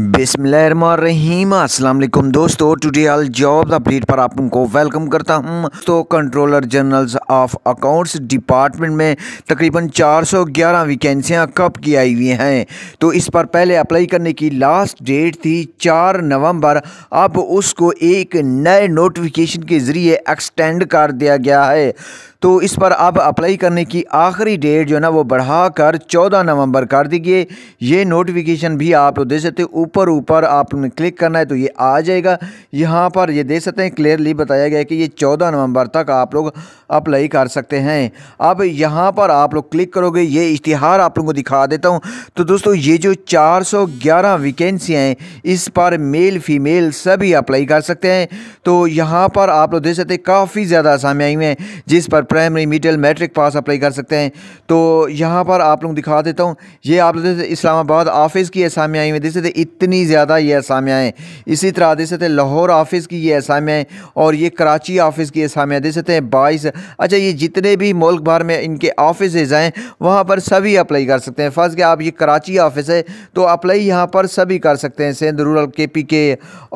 बिसमीम अल्लाम दोस्तों टुडे आल जॉब अपडेट पर आप उनको वेलकम करता हूँ तो controller generals of accounts department में तकरीबन 411 वैकेंसियां कब की आई हुई हैं तो इस पर पहले अप्लाई करने की लास्ट डेट थी 4 नवंबर अब उसको एक नए नोटिफिकेशन के ज़रिए एक्सटेंड कर दिया गया है तो इस पर आप अप्लाई करने की आखिरी डेट जो है ना वो बढ़ा कर चौदह नवंबर कर दीजिए ये नोटिफिकेशन भी आप लोग दे सकते हैं ऊपर ऊपर आपने क्लिक करना है तो ये आ जाएगा यहाँ पर ये दे सकते हैं क्लियरली बताया गया है कि ये चौदह नवंबर तक आप लोग अप्लाई कर सकते हैं अब यहाँ पर आप लोग क्लिक करोगे ये इश्तिहार आप लोगों को दिखा देता हूँ तो दोस्तों ये जो चार सौ ग्यारह वैकेंसियाँ हैं इस पर मेल फीमेल सभी अप्लाई कर सकते हैं तो यहाँ पर आप लोग दे सकते हैं काफ़ी ज़्यादा आसामी आई हुई हैं जिस पर primary medial matric pass apply कर सकते हैं तो यहाँ पर आप लोग दिखा देता हूँ ये आप लोग इस्लामाबाद ऑफिस की असामियाँ हुई देख सकते इतनी ज़्यादा ये असामियाँ हैं इसी तरह देख सकते लाहौर ऑफिस की ये असामियाँ हैं और ये कराची ऑफिस की असामियाँ देख सकते हैं बाईस अच्छा ये जितने भी मुल्क भर में इनके ऑफिस हैं वहाँ पर सभी अप्लाई कर सकते हैं फर्ज के आप ये कराची ऑफिस है तो अप्लाई यहाँ पर सभी कर सकते हैं सिंध रूरल के पी के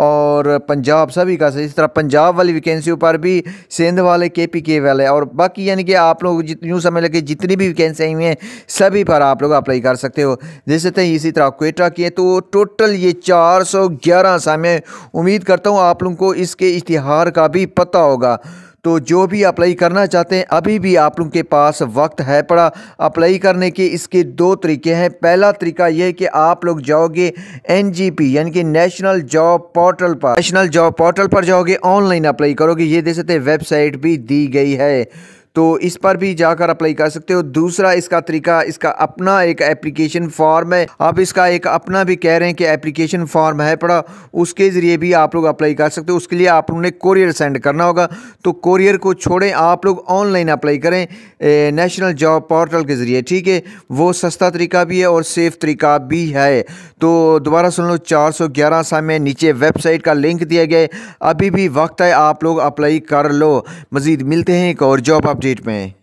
और पंजाब सभी कर सकते इस तरह पंजाब वाली वैकेंसी पर भी सिंध वाले के पी के वाले और बाकी यानी कि आप लोग जित यूँ समझ लगे जितनी भी वैकेंसी हुई हैं सभी पर आप लोग अप्लाई कर सकते हो जैसे थे इसी तरह कोयटा की है तो टोटल ये चार सौ ग्यारह उम्मीद करता हूँ आप लोगों को इसके इश्तिहार का भी पता होगा तो जो भी अप्लाई करना चाहते हैं अभी भी आप लोगों के पास वक्त है पड़ा अप्लाई करने के इसके दो तरीके हैं पहला तरीका यह है कि आप लोग जाओगे एन यानी कि नेशनल जॉब पोर्टल पर नेशनल जॉब पोर्टल पर जाओगे ऑनलाइन अप्लाई करोगे ये दे सकते वेबसाइट भी दी गई है तो इस पर भी जाकर अप्लाई कर सकते हो दूसरा इसका तरीका इसका अपना एक एप्लीकेशन फॉर्म है आप इसका एक अपना भी कह रहे हैं कि एप्लीकेशन फॉर्म है पड़ा उसके ज़रिए भी आप लोग अप्लाई कर सकते हो उसके लिए आप लोगों ने कोरियर सेंड करना होगा तो कोरियर को छोड़ें आप लोग ऑनलाइन अप्लाई करें ए, नेशनल जॉब पोर्टल के ज़रिए ठीक है वो सस्ता तरीका भी है और सेफ तरीका भी है तो दोबारा सुन लो चार सौ ग्यारह में नीचे वेबसाइट का लिंक दिया गया है अभी भी वक्त है आप लोग अप्लाई कर लो मज़ीद मिलते हैं एक और जॉब आप अपडेट में